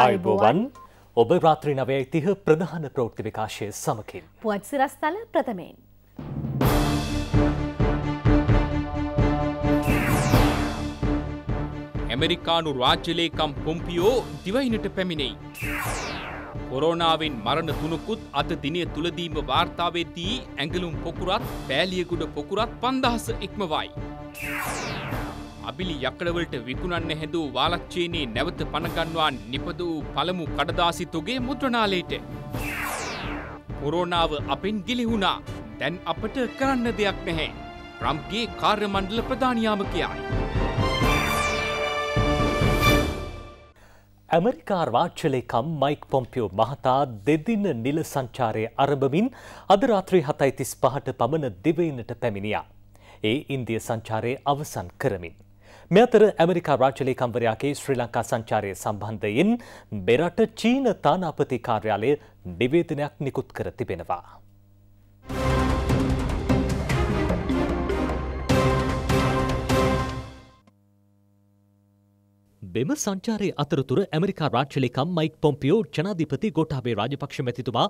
අයිබෝවන් ඔබ රාත්‍රී නවය තිහ ප්‍රධාන ප්‍රෝක්ති විකාශය සමකින්. පුවත්සිරස්ථල ප්‍රථමයෙන්. ඇමෙරිකානු රාජ්‍යලේකම් පොම්පියෝ දිවයිනට පැමිණෙයි. කොරෝනාවෙන් මරණ තුනකුත් අත දිනය තුළදීම වාර්තාවේදී ඇඟලුම් පොකුරත් පෑලියකුඩ පොකුරත් පන්දහස ඉක්මවයි. අබිලි යකඩවලට විකුණන්න හැදූ වාලක්චීනී නැවත පණගන්වා නිපද වූ පළමු කඩදාසි තුගේ මුද්‍රනාලයට. කොරෝනාව අපෙන් ගිලිහුණා දැන් අපට කරන්න දෙයක් නැහැ. ට්‍රම්ප්ගේ කාර්යමණ්ඩල ප්‍රධානියාම කියයි. ඇමරිකා රාච්චලේකම් මයික් පොම්පියෝ මහතා දෙදින නිල සංචාරය අරභමින් අදරාත්‍රී හතයිතිස් පහට පමණ දෙවයිනට පැමිණියා. ඒ ඉන්දිය සංචාරය අවසන් කරමින්. මෙ අතර ඇමරිකා රාජ්‍යලේකම්වරයාගේ ශ්‍රී ලංකා සංචාරය සම්බන්ධයෙන් මෙරට චීන තානාපති කාර්යාලය නිවේදනයක් නිකුත් කර තිබෙනවා. මෙම සංචාරය අතරතුර ඇමරිකා රාච්චලිකම් මයික් පොම්පියෝ ජනාධිපති ගොටාබේ රාජපක්ෂ මැතිතුමා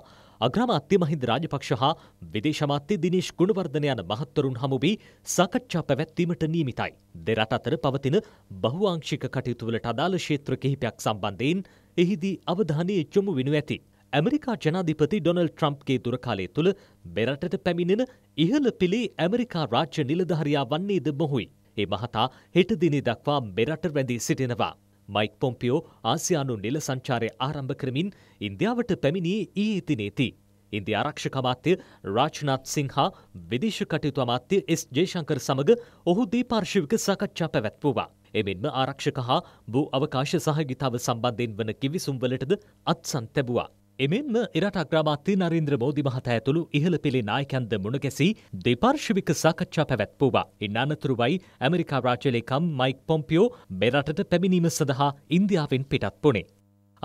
අග්‍රමාත්‍ය මහින්ද රාජපක්ෂ හා විදේශමාත්‍ය දිනේශ් ගුණවර්ධන යන මහත්වරුන් හමුවී සාකච්ඡා පැවැත්වීමට නියමිතයි. දෙරට අතර පවතින බහුආංශික කටයුතුවලට අදාළ ක්ෂේත්‍ර කිහිපයක් සම්බන්ධයෙන් එහිදී අවධානය යොමු වෙනු ඇති. ඇමරිකා ජනාධිපති ඩොනල් ට්‍රම්ප්ගේ දුරකාලය තුළ බෙරටට පැමිණෙන ඉහළ පිළි ඇමරිකා රාජ්‍ය නිලධහරයා වන්නේද මොහුයි. ඒ මහතා හෙට දිනි දක්වා මෙරට වැඳී සිටිනවා. මයික් පොම්පියෝ ආසියානු නිල සංචාරය ආරම්භ කරමින් ඉන්දියාවට පැමිණී ඊයේ දිනේදී. ඉන්දි ආරක්ෂක අමාත්‍ය රාජ්නාත් සිංහා විදේශ කටයුතු අමාත්‍ය එස් ජයශංකර සමග ඔහු දීපාර්ශවික සාකච්ඡා පැවැත්වුවා. එමෙන්ම ආරක්ෂක හා භූ අවකාශ සහගිතාව සම්බන්ධයෙන් වන කිවිසුම්වලටද අත්සන් තැබුවා. එමෙන්ම එරට අග්‍රාමාත්‍ය නරින්ද්‍ර මෝදි මහතා ඇතුළු ඉහළ පෙළේ නායකයන්ද මුණගැසී දෙපාර්ශ්වික සාකච්ඡා පැවැත්වුවා. ඉන් අනතුරුවයි ඇමරිකා රාජ්‍යලේකම් මයික් පොම්පියෝ මෙරටට පැමිණීම සඳහා ඉන්දියාවෙන් පිටත් වුණේ.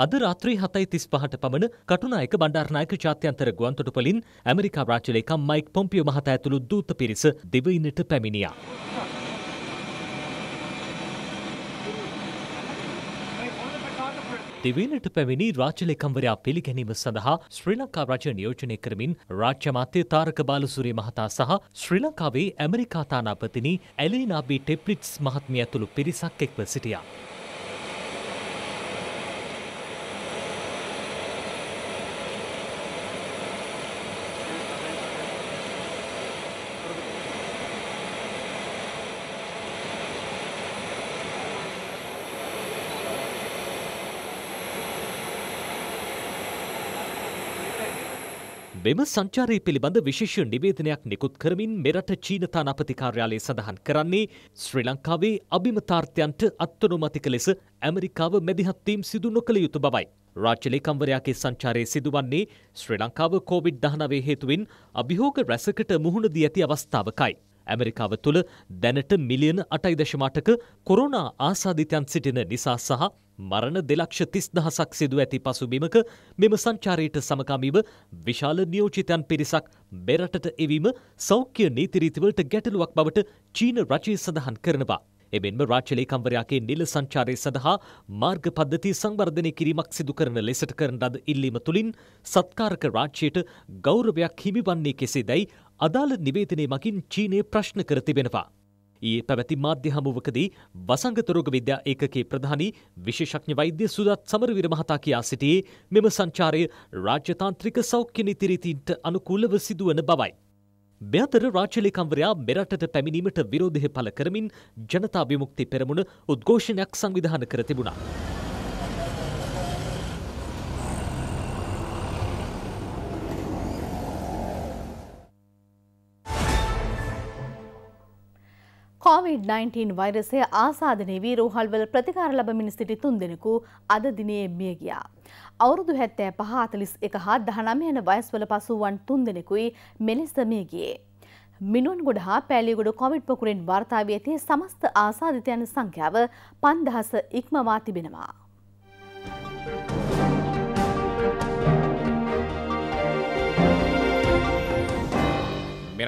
අද රාත්‍රී හතයි තිස් පහට පමණ කටුනායක බණ්ඩාරනායක ජාත්‍යන්තර ගුවන්තොටුපලින් ඇමරිකා රාජ්‍යලේකම් මයික් පොම්පියෝ මහතා ඇතුළු දූත පිරිස දෙවයිනට පැමිණියා. දිවීනට පැමිණි රාජ්‍යලේකම්වරයා පිළිගැනීම සඳහා ශ්‍රී ලංකා රජය නියෝජනය කරමින් රාජ්‍ය මාත්‍ය තාරක බාලසූරිය මහතා සහ ශ්‍රී ලංකාවේ ඇමරිකා තානාපතිනි ඇලීනාබී ටෙප්ලිට්ස් මහත්මිය ඇතුළු පිරිසක් එක්ව සිටියා. මෙම සංචාරය පිළිබඳ විශේෂ නිවේදනයක් නිකුත් කරමින් මෙරට චීන තානාපති කාර්යාලය සඳහන් කරන්නේ ශ්‍රී ලංකාවේ අභිමතාර්ථයන්ට අත්වනුමතික ලෙස ඇමරිකාව මැදිහත්වීම් සිදු නොකළ යුතු බවයි. රාජ්‍යලේකම්වරයාගේ සංචාරය සිදුවන්නේ ශ්‍රී ලංකාව කෝවිඩ් 19 හේතුවෙන් අභියෝග රැසකට මුහුණ දී ඇති අවස්ථාවකයි. ඇමරිකාව තුළ දැනට මිලියන 8.8ක කොරෝනා ආසාදිතයන් සිටින නිසා සහ මරණ දෙලක්ෂ තිස් දහසක් සිදු ඇති පසුබිමක මෙම සංචාරයට සමකාමීව විශාල නියෝජිතයන් පිරිසක් මෙරටට එවීම සෞඛ්‍ය නීතිරීතිවලට ගැටලුවක් බවට චීන රජය සඳහන් කරනවා. එමෙන්ම රාජ්‍යලේකම්වරයාගේ නිල සංචාරය සඳහා මාර්ග පද්ධති සංවර්ධනය කිරීමක් සිදු කරන ලෙසට කරන ලද ඉල්ලීම තුළින් සත්කාරක රාජ්‍යයට ගෞරවයක් හිමිවන්නේ කෙසේ දැයි අදාළ නිවේදනය මකින් චීනය ප්‍රශ්න කර තිබෙනවා. ඊයේ පැවැති මාධ්‍ය හමුවකදී වසංගත රෝග විද්‍යා ඒකකයේ ප්‍රධානි විශේෂඥ වෛද්‍ය සුදත් සමරවීර මහතා කියා සිටියේ මෙම සංචාරය රාජ්‍යතාන්ත්‍රික සෞඛ්‍ය නීති රීතීන්ට අනුකූලව සිදුවන බවයි. මෙතර රාජ්‍යලේකම්වරයා මෙරටට පැමිණීමට විරෝධය පළ කරමින් ජනතා විමුක්ති පෙරමුණ උද්ඝෝෂණයක් සංවිධාන කර තිබුණා. කොවිD-19 වෛරසය ආසාධනය වී රෝහල්වල ප්‍රතිකාර ලබමින් සිටි තුන් දෙනෙකු අද දිනේ මිය ගියා. අවුරුදු හැත්තෑ පහ අතලිස් එක හා දහනම යන වයස්වල පසුවන් තුන් දෙනෙකුයි මෙලෙස මිය ගියේ. මිනුවන් ගොඩ හා පැලිගොඩ කොමිට් පොකුරෙන් වාර්තාාව ඇති සමස්ත ආසාධිතයන සංඛ්‍යාව පන්දහස ඉක්මවා තිබෙනවා.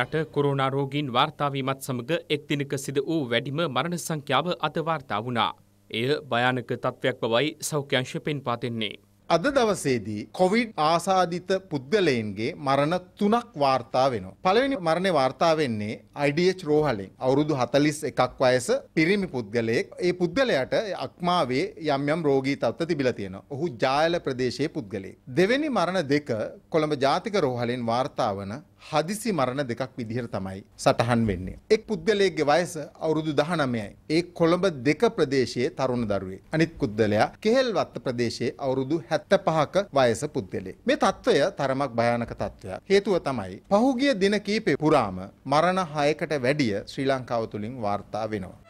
මෙරට කොරෝනා රෝගීන් වාර්තාවීමත් සමග එක්දිනක සිද වූ වැඩිම මරණ සංඛ්‍යාව අද වාර්තා වුණා. එය භයානක තත්ත්වයක් බවයි සෞඛ්‍යංශ පෙන්වා දෙන්නේ. අද දවසේදී කොවිඩ් ආසාධිත පුද්ගලයන්ගේ මරණ තුනක් වාර්තා වෙනවා. පළවෙනි මරණය වාර්තා වෙන්නේ IDH රෝහලෙන් අවුරුදු 41ක් වයස පිරිමි පුද්ගලයෙක්. ඒ පුද්ගලයාට අක්මාවේ යම් යම් රෝගී තත්ත්ව තිබිලා තියෙනවා. ඔහු ජායල ප්‍රදේශයේ පුද්ගලයෙක්. දෙවෙනි මරණ දෙක කොළඹ ජාතික රෝහලෙන් වාර්තා වන හදිසි මරණ දෙකක් විදිහට තමයි සටහන් වෙන්නේ. එක් පුද්ගලයෙක්ගේ වයස අවුරුදු 19යි. ඒ කොළඹ දෙක ප්‍රදේශයේ තරුණ දරුවෙක්. අනිත් පුද්ගලයා කෙහෙල්වත්ත ප්‍රදේශයේ අවුරුදු 75ක වයස පුද්ගලයෙක්. මේ తত্ত্বය තරමක් භයානක తত্ত্বයක්. හේතුව තමයි පහුගිය දින කීපේ පුරාම මරණ 6කට වැඩිය ශ්‍රී ලංකාව තුලින් වාර්තා වෙනවා.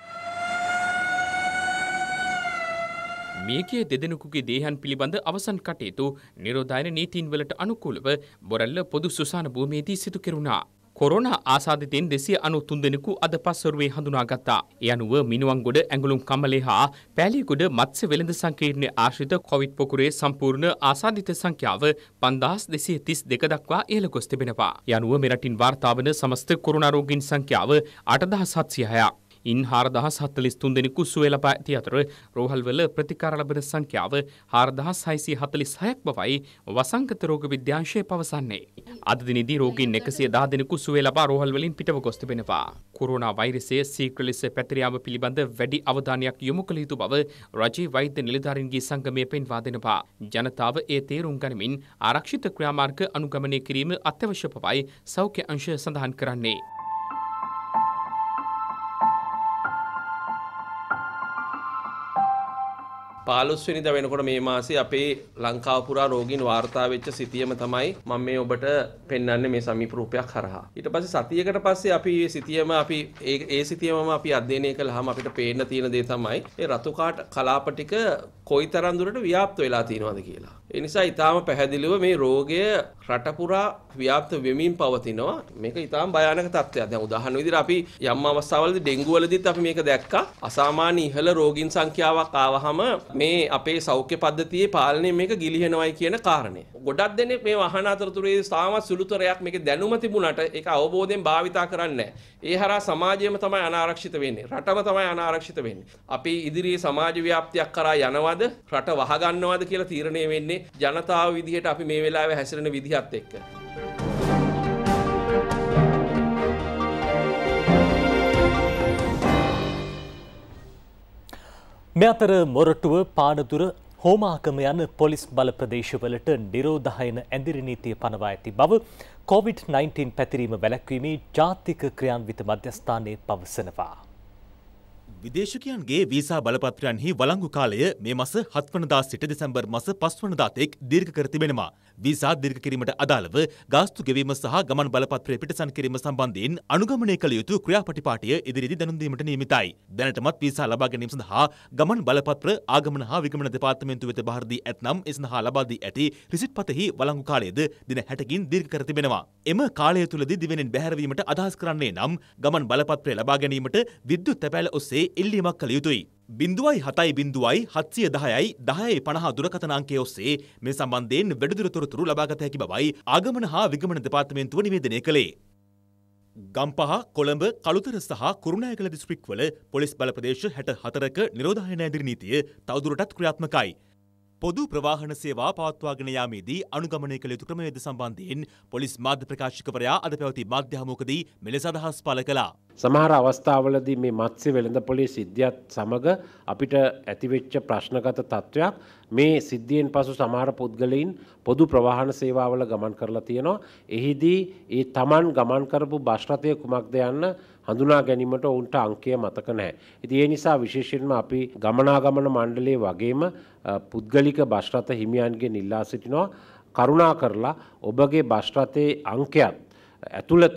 මියගිය දෙදෙනෙකුගේ දේහයන් පිළිබඳ අවසන් කටයුතු නිරෝධායන නීතින්වලට අනුකූලව බොරැල්ල පොදු සුසාන භූමියේදී සිදු කෙරුණා. කොරෝනා ආසාදිතයින් දෙසිය අනු තුන්දෙනෙකු අද පස්වරුවේ හඳුනාගත්තා. ඒ අනුව මිනුවන්ගොඩ ඇඟලුම් කමලේ හා පෑලියගොඩ මත්ස්‍ය වෙළඳ සංකීර්ණය ආශ්‍රිත කොවිඩ් පොකුරේ සම්පූර්ණ ආසාදිත සංඛ්‍යාව 5232 දක්වා ඉහළ ගොස් තිබෙනවා. ඒ අනුව මෙරටින් වාර්තා වන සමස්ත කොරෝනා රෝගීන් සංඛ්‍යාව 8706ක්. ඉන් හාරදහස් හත්තලිස්තුන් දෙනෙකු සුවල පැති අතර රෝහල්වල ප්‍රතිකාර ලබන සංඛ්‍යාව හාරදහස් හයිසි හතලිස් හයක් බවයි වසංකත රෝග විද්‍යාංශය පවසන්නේ. අද දිනදී රෝගීන් එකසිය දා දෙනෙකු සුවේ ලබා රෝහල්වලින් පිටව ගොස් තිබෙනවා. කොරෝනා වෛරසය සීක්‍ර ලෙස පැතිරියාම පිළිබඳ වැඩි අවධානයක් යොමු කළ යුතු බව රජයේ වෛද්‍ය නිලධාරීන්ගේ සංගමය පෙන්වා දෙනවා. ජනතාව ඒ තේරුම් ගනිමින් ආරක්ෂිත ක්‍රියාමාර්ග අනුගමනය කිරීම අත්‍යවශ්‍ය බවයි සෞඛ්‍ය අංශය සඳහන් කරන්නේ. 15 වෙනිදා වෙනකොට මේ මාසේ අපේ ලංකාව පුරා රෝගීන් වාර්තා වෙච්ච සිතියම තමයි මම මේ ඔබට පෙන්වන්නේ මේ සමීප රූපයක් හරහා. ඊට පස්සේ සතියකට පස්සේ අපි මේ සිතියම අපි ඒ සිතියමම අපි අධ්‍යයනය කළාම අපිට පේන්න තියෙන දේ තමයි ඒ රතු කාට කලාප ටික කොයිතරම් දුරට ව්‍යාප්ත වෙලා තියෙනවද කියලා. ඒ නිසා ඊටාම පැහැදිලිව මේ රෝගය රට පුරා ව්‍යාප්ත වෙමින් පවතිනවා. මේක ඊටාම භයානක තත්ත්වයක්. දැන් උදාහරණ විදිහට අපි යම් අවස්ථාවලදී ඩෙන්ගු වලදීත් අපි මේක දැක්කා. අසාමාන්‍ය ඉහළ රෝගීන් සංඛ්‍යාවක් ආවහම මේ අපේ සෞඛ්‍ය පද්ධතියේ පාලනය මේක ගිලිහෙනවයි කියන කාරණය. ගොඩක් දෙනෙක් මේ වහන අතරතුරේ සාමත් සුළුතරයක් මේකේ දැනුම තිබුණාට ඒක අවබෝධයෙන් භාවිතා කරන්නේ ඒ හරහා සමාජයම තමයි අනාරක්ෂිත වෙන්නේ. රටම තමයි අනාරක්ෂිත වෙන්නේ. අපි ඉදිරියේ සමාජ ව්‍යාප්තියක් කරා යනවද? රට වහගන්නවද කියලා තීරණය වෙන්නේ ජනතාව විදිහට අපි මේ වෙලාවේ හැසිරෙන විදිහත් එක්ක. මේ අතර මොරටුව පානදුර හෝමාකම යන පොලිස් බල ප්‍රදේශවලට නිරෝධායන ඇඳිරි නීතිය පනවා ඇති බව COVID-19 පැතිරීම වැළැක්වීමේ ජාතික ක්‍රියාන්විත මධ්‍යස්ථානයේ පවසනවා. විදේශකයන්ගේ වීසා බලපත්‍රයන්හි වලංගු කාලය මේ මස හත්වනදා සිට දෙසැම්බර් මස පස්වනදාතෙක් දීර්ඝ කර තිබෙනවා. වීසා දීර්ඝ කිරීමට අදාළව ගාස්තු ගෙවීම සහ ගමන් බලපත්‍රය පිටසන් කිරීම සම්බන්ධයෙන් අනුගමනය කළ යුතු ක්‍රියාපටිපාටිය ඉදිරියේදී දැනුම් දීමට නියමිතයි. දැනටමත් වීසා ලබා ගැනීම සඳහා ගමන් බලපත්‍ර ආගමන හා විගමන දෙපාර්තමේන්තුව වෙත බාර දී ඇතනම් ඒ සඳහා ලබා දී ඇති රිසිට් පතෙහි වළංගු කාලයද දින 60කින් දීර්ඝ කර තිබෙනවා. එම කාලය තුළදී දිවෙනින් බැහැරවීමට අදහස් කරන්නේ නම් ගමන් බලපත්‍රය ලබා ගැනීමට විද්‍යුත් තැපෑල ඔස්සේ ඉල්ලීමක් කළ යුතුයි. බිඳුවයි හතයි බිඳුවයි හත්සිය දහයයි දහයයි පණහා දුරකථන අංකය ඔස්සේ මේ සම්බන්ධයෙන් වැඩිදුර තොරතුරු ලබාගත හැකි බවයි ආගමන හා විගමන දෙපාර්තමේන්තුව නිවේදනය කළේ. ගම්පහ කොළඹ කළුතර සහ කුරුණෑගල දිස්ත්‍රික්වල පොලිස් බලප්‍රදේශ හැට හතරක නිරෝධායන ඇදිරි නීතිය තවදුරටත් ක්‍රියාත්මකයි. පොදු ප්‍රවාහන සේවා පවත්වාගෙන යාමේදී අනුගමනය කළ යුතු ක්‍රමවේද සම්බන්ධයෙන් පොලිස් මාධ්‍ය ප්‍රකාශකවරයා අද පැවති මාධ්‍ය හමුවකදී මෙලෙස අදහස් පළ කළා. සමහර අවස්ථාවලදී මේ මත්ස්‍ය වෙළඳ පොලේ සිද්ධියත් සමග අපිට ඇතිවෙච්ච ප්‍රශ්නගත තත්ත්වයක් මේ සිද්ධියෙන් පසු සමහර පුද්ගලයින් පොදු ප්‍රවාහන සේවාවල ගමන් කරලා තියෙනවා. එහිදී ඒ තමන් ගමන් කරපු බශ්රතය කුමක්ද යන්න හඳුනා ගැනීමට ඔවුන්ට අංකය මතක නැහැ. ඉතින් ඒ නිසා විශේෂයෙන්ම අපි ගමනාගමන මණ්ඩලයේ වගේම පුද්ගලික බශ්රත හිමියන්ගෙන් ඉල්ලා සිටිනවා කරුණා කරලා ඔබගේ බශ්රතේ අංකයක් ඇතුළත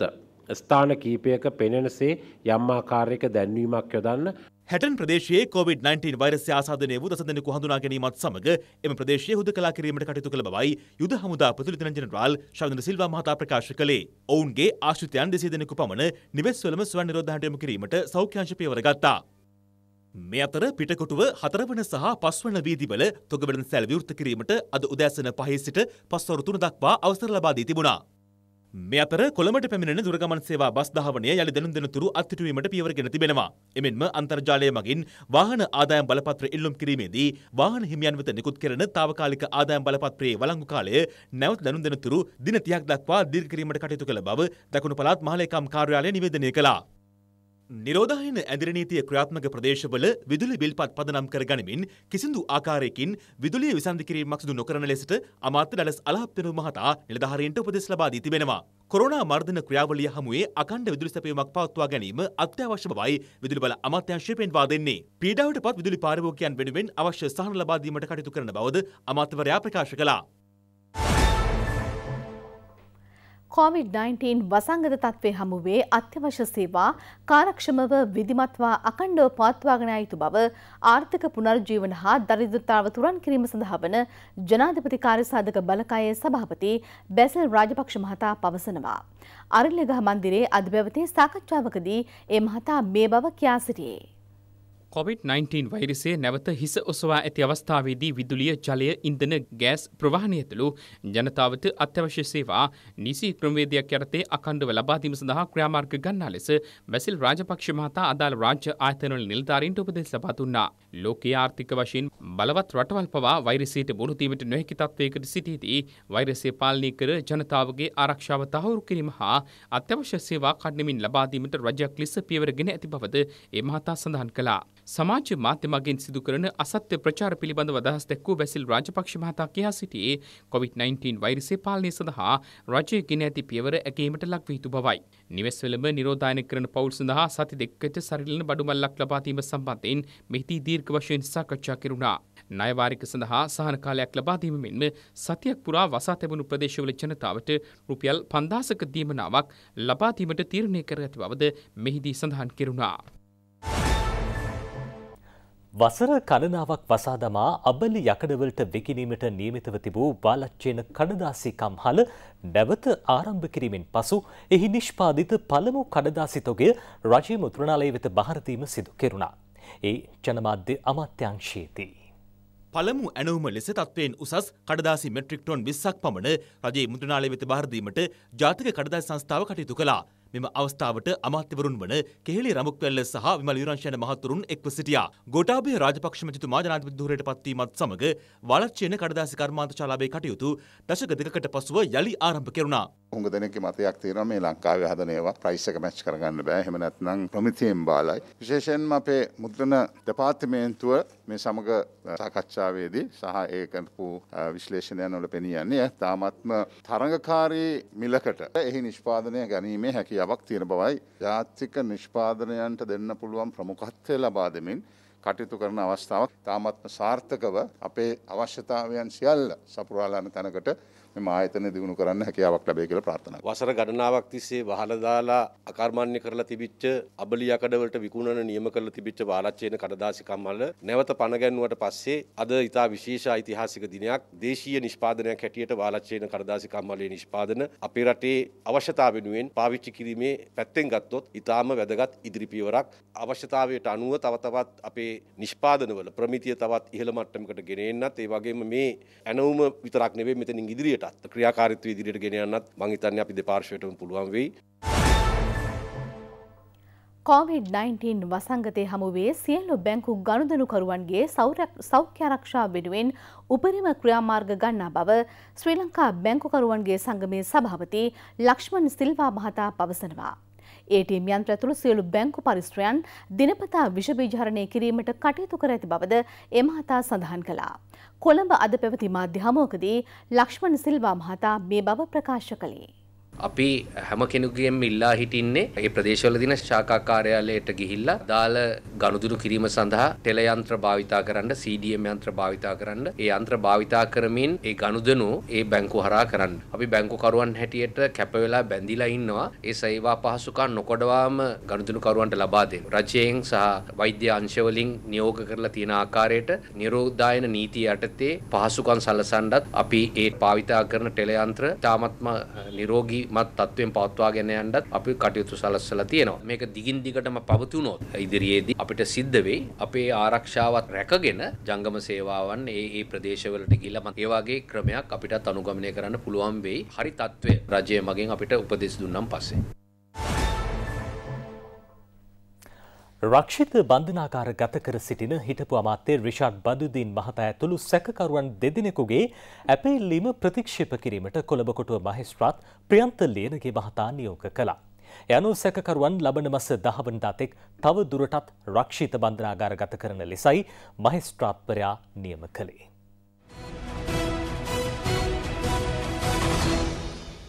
ස්ථාන කීපයක පෙනෙනසේ යම් ආකාරයක දැන්වීමක් යොදන්න හැටන් ප්‍රදේශයේ COVID-19 වෛරස් ආසාදනය වූ දසදෙනෙකු හඳුනා ගැනීමත් සමග එම ප්‍රදේශයේ හුදකලා කිරීමට කටයුතු කළ බවයි යුද හමුදා ප්‍රතිලිතන ජෙනරාල් ශවන්ද්‍ර සිල්වා මහතා ප්‍රකාශ කළේ. ඔවුන්ගේ ආශ්‍රිතයන් 200 දෙනෙකු පමණ නිවෙස්වලම ස්වයං නිරෝධ හඬයම කිරීමට සෞඛ්‍යාංශ පියවර ගත්තා. මේ අතර පිටකොටුව හතරවන සහ පස්වන වීදිවල තොගවැඩන සැල් විවෘත කිරීමට අද උදෑසන පහේ සිට පස්වරු තුන දක්වා අවසර ලබා දී තිබුණා. මේ අතර කොළඹට පැමිණෙන දුරගමන් සේවා බස් ධාවනය යළි දැනුම් දෙනතුරු අත්හිටුවීමට පියවරගෙන තිබෙනවා. එමෙන්ම අන්තර්ජාලය මගින් වාහන ආදායම් බලපත්‍ර ඉල්ලුම් කිරීමේදී වාහන හිමියන් වෙත නිකුත් කරන తాවකාලික ආදායම් බලපත්‍රයේ වළංගු කාලය නැවත දැනුම් දෙනතුරු දින 30ක් දක්වා දීර්ඝ කිරීමට කටයුතු කළ බව දකුණු පළාත් මහලේකම් කාර්යාලය නිවේදනය කළා. නිරෝධායන ඇදිරනීතිය ක්‍රියාත්මක ප්‍රදේශවල විදුලි බිල්පත් පදනම් කර ගනිමින් කිසිදු ආකාරයකින් විදුලිය විසන්ධිකිරීමක් සිදු නොකරන ලෙසට අමාත්‍ය ඩලස් අලහප්තනු මහතා නිලධාරීන්ට උපදෙස් ලබා දී තිබෙනවා. කොරෝනා මර්ධන ක්‍රියාවලිය හමුවේ අකණ්ඩ විදුලි සැපයීමක් පවත්වා ගැනීම අත්‍යවශ්‍ය බවයි විදුලි බල අමාත්‍යාංශය පෙන්වා දෙන්නේ. පීඩාවට පත් විදුලි පාරිභෝගිකයන් වෙනුවෙන් අවශ්‍ය සහන ලබා දීමට කටයුතු කරන බවද අමාත්‍යවරයා ප්‍රකාශ කළා. කොවිD-19 වසංගත තත්ත්වය හමුවේ අත්‍යවශ්‍ය සේවා කාරක්ෂමව විධිමත්වා අකණ්ඩව පවත්වාගෙන යුතු බව ආර්ථික පුනර්ජීවන හා දරිද්‍රතාව තුරන් කිරීම සඳහා වන ජනාධිපති කාර්යසාධක බලකායේ සභාපති බැසල් රාජපක්ෂ මහතා පවසනවා. අරිල්ලගහ මන්දිරේ අධිබැවතේ සාකච්ඡාවකදී ඒ මහතා මේ බව කියා සිටියේ. කොවිD-19 වෛරසය නැවත හිස ඔසවා ඇති අවස්ථාවේදී විදුලිය ජලය ඉන්ධන ගෑස් ප්‍රවාහනයතුළු ජනතාවට අත්‍යවශ්‍ය සේවා නිසි ක්‍රමවේදයක් යටතේ අකණ්ඩව ලබාදීම සඳහා ක්‍රියාමාර්ග ගන්නා ලෙස වැසිල් රාජපක්ෂ මහතා අදාළ රාජ්‍ය ආයතනවල නිලධාරීන්ට උපදෙස් ලබා දුන්නා. ලෝකයේ ආර්ථික වශයෙන් බලවත් රටවල් පවා වෛරසයට මුහුණ දීමට නොහැකි තත්ත්වයකට සිටියදී වෛරසය පාලනය කර ජනතාවගේ ආරක්ෂාව තහවුරු කිරීම හා අත්‍යවශ්‍ය සේවා කඩනමින් ලබාදීමට රජයක් ලෙස පියවරගෙන ඇති බවද ඒ මහතා සඳහන් කළා. සමාජ මාධ්‍ය මගින් සිදු කරන අසත්‍ය ප්‍රචාර පිළිබඳව අදහස් දැක්වූ බැසිල් රාජපක්ෂ මහතා කියා සිටියේ කොවිD-19 වෛරසය පාලනය සඳහා රජය ගෙන ඇති පියවර ඇගීමට ලක් විය යුතු බවයි. නිවෙස්වලම නිරෝධායන කරන පවුල් සඳහා සති දෙකකට සරිලන බඩුමල්ලක් ලබා දීම සම්බන්ධයෙන් මෙහිදී දීර්ඝ වශයෙන් සාකච්ඡා කෙරුණා. ණය වාරික සඳහා සහන කාලයක් ලබා දීම මෙන්ම සතියක් පුරා වසා තැබුණු ප්‍රදේශවල ජනතාවට රුපියල් 5000ක දීමනාවක් ලබා දීමට තීරණය කර ඇති බවද මෙහිදී සඳහන් කෙරුණා. වසර කණනාවක් වසා දමා අබලි යකඩවලට වෙකිනීමට නියමිතව තිබූ බාලච්චේන කඩදාසිකම් හල නැවත ආරම්භ කිරීමෙන් පසු එහි නිෂ්පාදිත පළමු කඩදාසිතොගය රජය මුද්‍රණාලය වෙත බහරදීම සිදු කෙරුණා. ඒ ජනමාධ්‍ය අමාත්‍යංශයේදී. පළමු ඇනවුම ලෙස තත්වයෙන් උසස් කඩදාසි මෙට්‍රික්ටොන් විස්සක් පමණ රජයේ මුද්‍රණාලය වෙත බහරදීමට ජාතික කඩදාසි සංස්ථාව කටයුතු කළා. මෙම අවස්ථාවට අමාත්‍යවරුන් වන කෙහෙලි රමුක්වැල්ල සහ විමල් විරංශයන මහතුරුන් එක්ව සිටියා. ගෝඨාභය රාජපක්ෂ මැතිතුමා ජනාධිපති ධුරයට පත්වීමත් සමග වලච්චේන කඩදාසි කර්මාන්ත ශාලාවේ කටයුතු දශක දෙකකට පසුව යළි ආරම්භ කෙරුණා. හුඟ දෙනෙක් මතයක් තියෙනවා මේ ලංකාවේ හදන ඒවා ප්‍රයිස් එක මැච් කරගන්න බෑ. එහෙම නැත්නම් ප්‍රමිතියෙන් බාලයි. විශේෂයෙන්ම අපේ මුද්‍රණ දෙපාර්තමේන්තුව මේ සමග සාකච්ඡාවේදී සහ ඒ කරපු විශ්ලේෂණයන් වල පෙනී යන්නේ තාමත්ම තරඟකාරී මිලකට එහි නිෂ්පාදනය ගැනීමේ හැකියාව යමක් තියෙන බවයි ජාතික නිෂ්පාදනයන්ට දෙන්න පුළුවන් ප්‍රමුඛත්වය ලබා දෙමින් කටයුතු කරන අවස්ථාවක් තාමත්ම සාර්ථකව අපේ අවශ්‍යතාවයන් සියල්ල සපුරාලාන තැනකට මෙම ආයතන දියුණු කරන්න හැකියාවක් ලැබේ කියලා ප්‍රාර්ථනා කරනවා. වසර ගණනාවක් තිස්සේ වහලා දාලා අකර්මණ්‍ය කරලා තිබිච්ච අබලිය අකඩවලට විකුණන නියම කරලා තිබිච්ච වාලච්චේන කඩදාසිකම් වල නැවත පණ ගැන්වුවට පස්සේ අද ඉතා විශේෂ ඓතිහාසික දිනයක් දේශීය නිෂ්පාදනයක් හැටියට වාලච්චේන කඩදාසිකම් වලේ නිෂ්පාදන අපේ රටේ අවශ්‍යතාව වෙනුවෙන් පාවිච්චි කිරීමේ පැත්තෙන් ගත්තොත් ඉතාම වැදගත් ඉදිරි පියවරක් අවශ්‍යතාවයට අනුව තව තවත් අපේ නිෂ්පාදනවල ප්‍රමිතිය තවත් ඉහළ මට්ටමකට ගෙන එන්නත් ඒ වගේම මේ ඇනවුම විතරක් නෙවෙයි මෙතනින් ඉදිරියට ඉදිරියටත් ක්‍රියාකාරීත්වය ඉදිරියට ගෙන යන්නත් මං හිතන්නේ අපි දෙපාර්ශ්වයටම පුළුවන් වෙයි. COVID-19 වසංගතය හමුවේ සියලු බැංකු ගනුදනුකරුවන්ගේ සෞඛ්‍ය ආරක්ෂා වෙනුවෙන් උපරිම ක්‍රියාමාර්ග ගන්නා බව ශ්‍රී ලංකා බැංකුකරුවන්ගේ සංගමේ සභාපති ලක්ෂ්මන් සිල්වා මහතා පවසනවා. ඒටම් යන්ත්‍ර ඇතුළු සියලු බැංකු පරිස්ත්‍රයන් දිනපතා විෂබීජහරණය කිරීමට කටයුතු කර ඇති බවද එමහතා සඳහන් කළා. කොළඹ අද පැවති මාධ්‍ය හමුවකදී ලක්ෂ්මණ සිල්වා මහතා මේ බව ප්‍රකාශ කළේ. අපි හැම කෙනෙකුගෙම ඉල්ලා හිටින්නේ ඒ ප්‍රදේශවල දින ශාඛා කාර්යාලයට ගිහිල්ලා දාල ගනුදෙනු කිරීම සඳහා ටෙල යන්ත්‍ර භාවිතා කරන්න CDM යන්ත්‍ර භාවිතා කරන්න ඒ යන්ත්‍ර භාවිතා කරමින් ඒ ගනුදෙනු ඒ බැංකු හරහා කරන්න. අපි බැංකු කරුවන් හැටියට කැප වෙලා බැඳිලා ඉන්නවා. ඒ සේවා පහසුකම් නොකොඩවාම ගනුදෙනු කරුවන්ට ලබා දෙන්න. රජයෙන් සහ වෛද්‍ය අංශවලින් නියෝග කරලා තියෙන ආකාරයට නිරෝධායන නීතිය යටතේ පහසුකම් සලසන්නත් අපි ඒ භාවිතා කරන ටෙල යන්ත්‍ර තාමත්ම නිරෝගී ශක්තිමත් තත්ත්වයෙන් පවත්වාගෙන යන්නත් අපි කටයුතු සලස්සලා තියෙනවා. මේක දිගින් දිගටම පවතුනොත් ඉදිරියේදී අපිට සිද්ධ වෙයි අපේ ආරක්ෂාවත් රැකගෙන ජංගම සේවාවන් ඒ ඒ ප්‍රදේශවලට ගිහිල්ලා ඒ වගේ ක්‍රමයක් අපිටත් අනුගමනය කරන්න පුළුවන් වෙයි. හරි තත්ත්වය රජය මගෙන් අපිට උපදෙස් දුන්නම් පස්සේ රක්ෂිත බන්ධනාකාර ගත කර සිටින හිටපු අමාත්‍ය රිෂාඩ් බදුදීන් මහතා ඇතුළු සැකකරුවන් දෙදිනෙකුගේ ඇපෙල්ලීම ප්‍රතික්ෂේප කිරීමට කොළඹ කොටුව මහේස්ත්‍රාත් ප්‍රියන්ත ලියනගේ මහතා නියෝග කළා. යනු සැකකරුවන් ලබන මස 10 වෙනිදා තෙක් තව දුරටත් රක්ෂිත බන්ධනාගාර ගත කරන ලෙසයි මහේස්ත්‍රාත්වරයා නියම කළේ.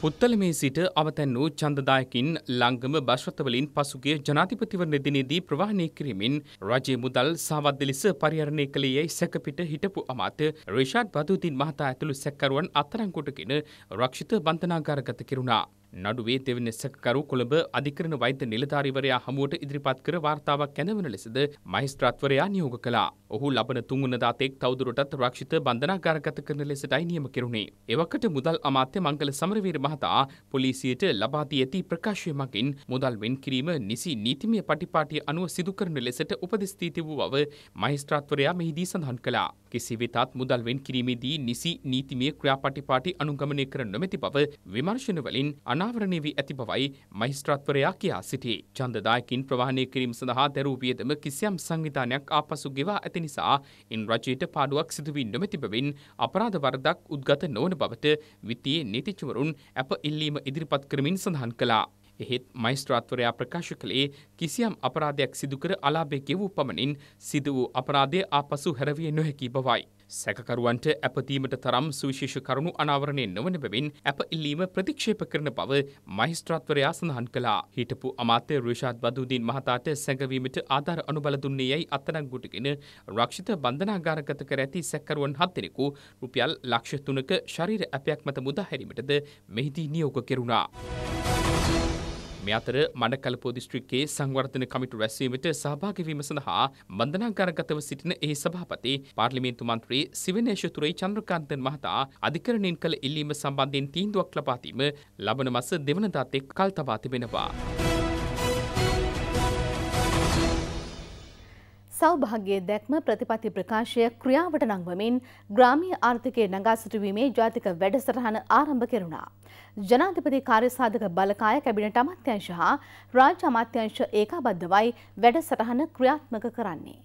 පුත්තලමේ සිට අවතැන් වූ චන්දදායකින් ලංගම භශ්වතවලින් පසුගේ ජනාතිපතිවරණ දිනේදී ප්‍රවාහනය කිරීමෙන් රජයේ මුදල් සාවද්ද ලෙස පරිහරණය කළේ යැයි සැකපිට හිටපු අමාත්‍ය රිෂාඩ් බදුදීන් මහතා ඇතුළු සැකකරුවන් අත්අඩංගුවට ගෙන රක්ෂිත බන්ධනාගාරගත කෙරුණා. නඩුවේ දෙවන සැකකරු කොළඹ අධිකරණ වෛද්‍ය නිලධාරීවරයා හමුවට ඉදිරිපත් කර වාර්තාවක් කැඳවන ලෙසද මහිස්ත්‍රාත්වරයා නියෝග කළා. ඔහු ලබන තුන්වන දාතෙක් තවදුරටත් රක්ෂිත බන්ධනාගාරගත කරන ලෙසටයි නියම කෙරුණේ. එවකට මුදල් අමාත්‍ය මංගල සමරවීර මහතා පොලිසියට ලබා දී ඇති ප්‍රකාශය මගින් මුදල් වෙන් කිරීම නිසි නීතිමය පටිපාටිය අනුව සිදු කරන ලෙසට උපදෙස් දී තිබූ බව මහිස්ත්‍රාත්වරයා මෙහිදී සඳහන් කළා. කෙසේ වෙතත් මුදල් වෙන් කිරීමේදී නිසි නීතිමය ක්‍රියාපටිපාටි අනුගමනය කර නොමැති බව විමර්ශන වලින් අනා අනාවරණය වී ඇති බවයි මහිස්ත්‍රාත්වරයා කියා සිටි. චන්දදායකින් ප්‍රවාහනය කිරීම සඳහා දැරූ වියදම කිසියම් සංවිධානයක් ආපසු ගෙවා ඇති නිසා ඉන් රජයට පාඩුවක් සිදුවී නොමැති බැවින් අපරාධ වරදක් උද්ගත නොවන බවට විත්තියේ නීතිචවරුන් ඇප ඉල්ලීම ඉදිරිපත් කරමින් සඳහන් කළා. එහෙත් මයිස්ත්‍රාත්වරයා ප්‍රකාශ කළේ කිසියම් අපරාධයක් සිදුකර අලාභය ගෙවූ පමණින් සිදු වූ අපරාධය ආපසු හැරවිය නොහැකි බවයි. සැකකරුවන්ට ඇපතීමට තරම් සුවිශේෂ කරුණු අනාවරණය නොවන බැවින් ඇප ඉල්ලීම ප්‍රතික්ෂේප කරන බව මහිස්ත්‍රාත්වරයා සඳහන් කළා. හිටපු අමාත්‍ය රුෂාද් බදූදීන් මහතාට සැඟවීමට ආධාර අනුබල දුන්නේ යයි අත්අඩංගුවටගෙන රක්ෂිත බන්ධනාගාරගත කර ඇති සැකකරුවන් හත් දෙනෙකු රුපියල් ලක්ෂ තුනක ශරීර ඇපයක් මත මුදා හැරීමටද මෙහිදී නියෝග කෙරුණා. මේ අතර මඩකල පොදිස්ත්‍රික්කයේ සංවර්ධන කමිටු රැස්වීමට සහභාගවීම සඳහා බන්ධනාගාරගතව සිටින එහි සභාපති පාර්ලිමේන්තු මන්ත්‍රී සිවනේශතුරයි චන්ද්‍රකාන්තන් මහතා අධිකරණයෙන් කළ ඉල්ලීම සම්බන්ධයෙන් තීන්දුවක් ලබාදීම ලබන මස දෙවනදාතෙක් කල් තබා තිබෙනවා. සෞභාග්‍යයේ දැක්ම ප්‍රතිපත්ති ප්‍රකාශය ක්‍රියාවට නංවමින් ග්‍රාමීය ආර්ථිකය නඟා සිටුවීමේ ජාතික වැඩසටහන ආරම්භ කෙරුණා. ජනාධිපති කාර්යසාධක බලකාය කැබිනට අමාත්‍යංශ හා රාජ්‍ය අමාත්‍යංශ ඒකාබද්ධවයි වැඩසටහන ක්‍රියාත්මක කරන්නේ.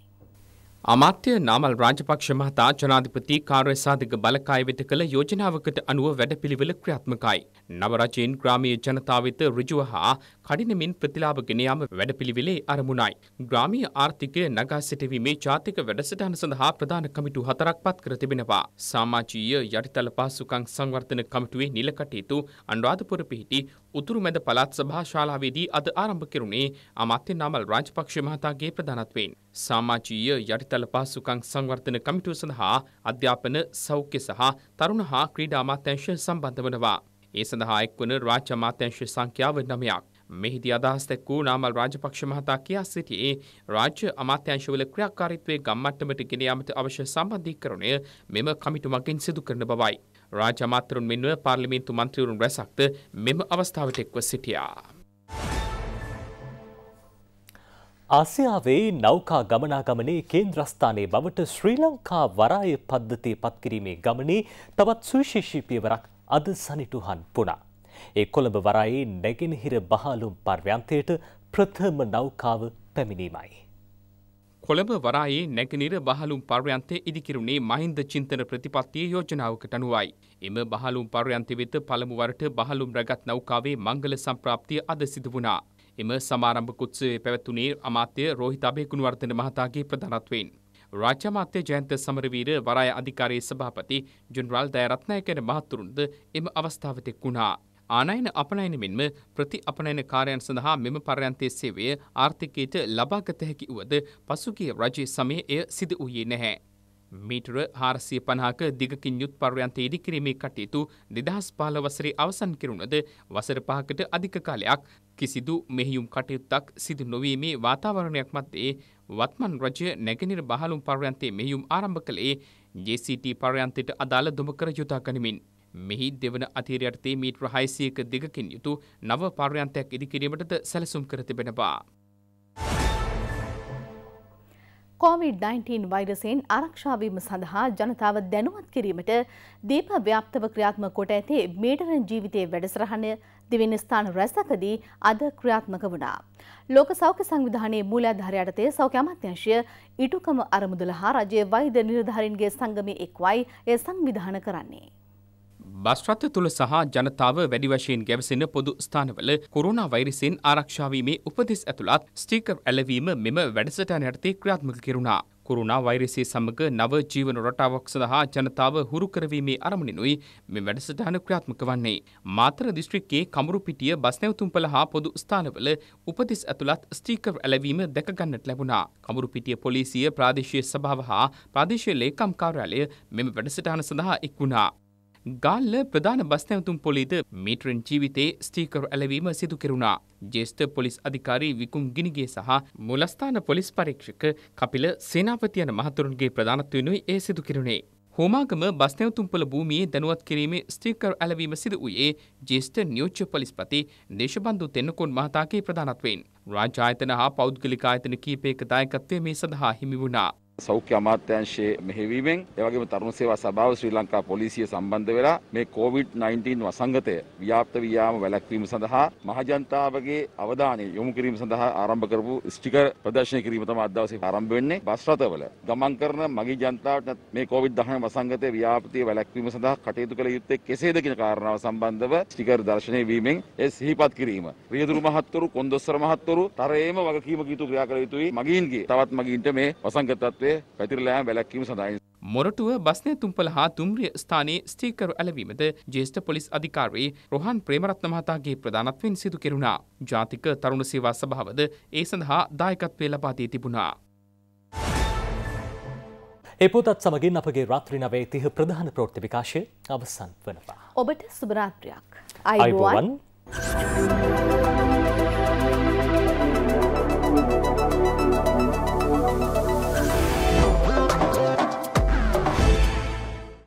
අමාත්‍ය නාමල් රාජපක්ෂ මහතා ජනාධිපති කාර්ය සාධක බලකාය වෙත කළ යෝජනාවකට අනුව වැඩපිළිවෙල ක්‍රියාත්මකයි. නව රජයෙන් ග්‍රාමීය ජනතාව වෙත ඍජුව හා කඩිනමින් ප්‍රතිලාභ ගෙන යාම වැඩපිළිවෙලේ අරමුණයි. ග්‍රාමීය ආර්ථිකය නගා සිටීමේ ජාතික වැඩසටහන සඳහා ප්‍රධාන කමිටු හතරක් පත් කර තිබෙනවා. සමාජීය යටිතල පාසුකම් සංවර්ධන කමිටුවේ නිල කටයුතු අනුරාධපුර පිහිටි උතුරුමැද පළාත් සභා ශාලාවේදී අද ආරම්භ කෙරුණේ අමාත්‍ය නාමල් රාජපක්ෂ මහතාගේ ප්‍රධානත්වයෙන්. සමාජීය යටිතල පාසුකම් සංවර්ධන කමිටුව සඳහා අධ්‍යාපන සෞඛ්‍ය සහ තරුණ හා ක්‍රීඩා අමාත්‍යංශය සම්බන්ධ වනවා. ඒ සඳහා එක්වන රාජ්‍ය අමාත්‍යංශ සංඛ්‍යාව නමයක්. මෙහිදී අදහස් දැක් වූ නාමල් රාජපක්ෂ මහතා කියා සිටියේ රාජ්‍ය අමාත්‍යංශවල ක්‍රියාකාරීත්වයේ ගම්මට්ටමට ගෙන යාමට අවශ්‍ය සම්බන්ධීකරණය මෙම කමිටු මගින් සිදු කරන බවයි. රාජ්‍ය අමාත්‍යවරුන් මෙන්ව පාර්ලිමේන්තු මන්ත්‍රීවරුන් රැසක්ද මෙම අවස්ථාවට එක්ව සිටියා. ආසියාවේ නෞකා ගමනාගමනේ කේන්ද්‍රස්ථානයේ බවට ශ්‍රී ලංකා වරාය පද්ධතිය පත්කිරීමේ ගමනේ තවත් සුවිශේෂී පියවරක් අද සනිටුහන් පුනා. ඒ කොළඹ වරයි නැගෙනහිර බහලුම් පර්යන්තයට ප්‍රථම නෞකාව පැමිණීමයි. කොළඹ වරායේ නැගනිර බහලුම් පර්යන්තය ඉදිකිරුණේ මහින්ද චින්තන ප්‍රතිපත්තිය යෝජනාවකට අනුවයි. එම බහලුම් පර්යන්තය වෙත පළමුවරට බහලුම් රගත් නෞකාවේ මංගල සම්ප්‍රාප්තිය අද සිදු වුණා. එම සමාරම්භක උත්සවයේ පැවැත්වුණේ අමාත්‍ය රෝහිත අබේකුණවර්ධන මහතාගේ ප්‍රධානත්වයෙන්. රාජ්‍යමාත්‍ය ජයන්ත සමරවීර වරාය අධිකාරයේ සභාපති ජුනරල් දයරත්නායකන මහතුරුන්ද එම අවස්ථාවතෙක් වුණා. ආනයන අපනයන මෙන්ම ප්‍රති අපනයන කාර්යයන් සඳහා මෙම පර්යන්තයේ සේවය ආර්ථිකයට ලබාගත හැකි වුවද පසුගිය රජයේ සමයේ එය සිදු වූයේ නැහැ. මීටර හාරසිය පනාක දිගකින් යුත් පර්යන්තය ඉදිකිරීමේ කටයුතු දෙදහස් පාල වසරේ අවසන් කෙරුණද වසර පහකට අධික කාලයක් කිසිදු මෙහියුම් කටයුත්තක් සිදු නොවීමේ වාතාවරණයක් මත්තේ වත්මන් රජය නැගෙනර බහලුම් පර්යන්තේ මෙහියුම් ආරම්භ කළේ ජCT පර්යන්තයට අදාළ දුමකර යුතා ගනිමින්. මෙහි දෙවන අතීර යටතේ මීට්‍ර 600ක දිගකින් යුතු නව පර්යන්තයක් ඉදිකිරීමටද සැලසුම් කර තිබෙනවා. COVID-19 වෛරසයෙන් ආරක්ෂාවීම සඳහා ජනතාව දැනුවත් කිරීමට දීප ව්‍යාප්තව ක්‍රියාත්මක කොට ඇති මේඩරන් ජීවිතයේ වැඩසටහන දිවෙන ස්ථාන රැසකදී අද ක්‍රියාත්මක වුණා. ලෝක සෞඛ්‍ය සංවිධානයේ මූලාධාරය යටතේ සෞඛ්‍ය අමාත්‍යාංශය ඊටුකම අරමුදල හා රජයේ වෛද්‍ය නිලධාරීන්ගේ සංගමයේ එක්වයි එය සංවිධානය කරන්නේ. බස් රථ තුල සහ ජනතාව වැඩි වශයෙන් ගැවසෙන පොදු ස්ථානවල කොරෝනා වෛරසයෙන් ආරක්ෂා වීමේ උපදෙස් ඇතුළත් ස්ටිකර් ඇලවීම මෙම වැඩසටහන යටතේ ක්‍රියාත්මක කෙරුණා. කොරුණා වෛරසය සමග නව ජීවන රටාවක් සඳහා ජනතාව හුරු කරවීමේ අරමුණිනුයි මෙ වැඩසටහන ක්‍රියාත්මක වන්නේ. මාතර දිස්ත්‍රික්කයේ කමරුපිටිය බස් නැවතුම්පළ හා පොදු ස්ථානවල උපතිස් ඇතුළත් ස්ටිකර් ඇලවීම දැකගන්නට ලැබුණා. කමරුපිටිය පොලිසිය ප්‍රාදේශීය සභාව හා ප්‍රාදේශීය ලේකම් කාර්යාලය මෙම වැඩසටහන සඳහා එක් වුණා. ගාල්ල ප්‍රධාන බස් නැවතුම් පොලේද මීටරෙන් ජීවිතේ ස්ටීකරු ඇලවීම සිදු කෙරුණා. ජේෂ්ඨ පොලිස් අධිකාරී විකුම් ගිනිගේ සහ මුලස්ථාන පොලිස් පරීක්ෂක කපිල සේනාපති යන මහතුරුන්ගේ ප්‍රධානත්වයෙනුයි ඒ සිදු කෙරුණේ. හෝමාගම බස් නැවතුම් පොළ භූමියේ දැනුවත් කිරීමේ ස්ටීකරු ඇලවීම සිදු වූයේ ජේෂ්ඨ නියෝජ්‍ය පොලිස්පති දේශබන්දු තෙන්නකෝන් මහතාගේ ප්‍රධානත්වයෙන්. රාජ්‍ය ආයතන හා පෞද්ගලික ආයතන කීපයක දායකත්වය මේ සඳහා හිමි වුණා. සෞඛ්‍ය අමාත්‍යංශයේ මෙහෙවීමෙන් එවගේම තරුණ සේවා සභාව ශ්‍රී ලංකා පොලිසිය සම්බන්ධ වෙලා මේ COVID-19 වසංගතය ව්‍යාප්ත වී යාම වැළැක්වීම සඳහා මහජනතාවගේ අවධානය යොමු කිරීම සඳහා ආරම්භ කරපු ස්ටිකර් ප්‍රදර්ශනය කිරීම තමයි අද දවසේ ආරම්භ වෙන්නේ බස් රථවල ගමන් කරන මගේ ජනතාවට මේ COVID-19 වසංගතයේ ව්‍යාප්තිය වැළැක්වීම සඳහා කටයුතු කළ යුත්තේ කෙසේද කියන කාරණාව සම්බන්ධව ස්ටිකර් දර්ශනය වීමෙන් ඒ සිහිපත් කිරීම රියදුරු මහත්වරු කොන්දොස්තර මහත්වරු තරයේම වගකීම කීතු ක්‍රියා කළ යුතුයි මගීන්ගේ තවත් මගීන්ට මේ වසංගතත්වය කාර්ය පැතිරලෑම් වැලැක්වීම සඳහායි. මොරටුව බස්නේ තුම්පල හා තුම්රිය ස්ථානයේ ස්ථීකරු ඇලවීමද ජේෂ්ඨ පොලිස් අධිකාරී රොහන් ප්‍රේමරත්න මහතාගේ ප්‍රධානත්වයෙන් සිදු කෙරුණා. ජාතික තරුණ සේවා සභාවද ඒ සඳහා දායකත්වය ලබා දී තිබුණා. ඒ පොතත් සමගින් අපගේ රාත්‍රී නවයේ තිහ ප්‍රධාන ප්‍රවෘත්ති විකාශය අවසන් වනවා. ඔබට සුබ රාත්‍රියක්. අයිබෝවන්. Thank you.